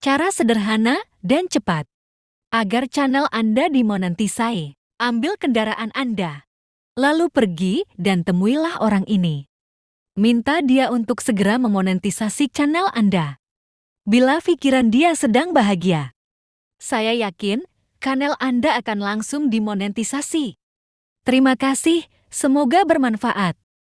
Cara sederhana dan cepat agar channel Anda dimonetisai. Ambil kendaraan Anda, lalu pergi dan temuilah orang ini. Minta dia untuk segera memonetisasi channel Anda. Bila pikiran dia sedang bahagia, saya yakin channel Anda akan langsung dimonetisasi. Terima kasih, semoga bermanfaat.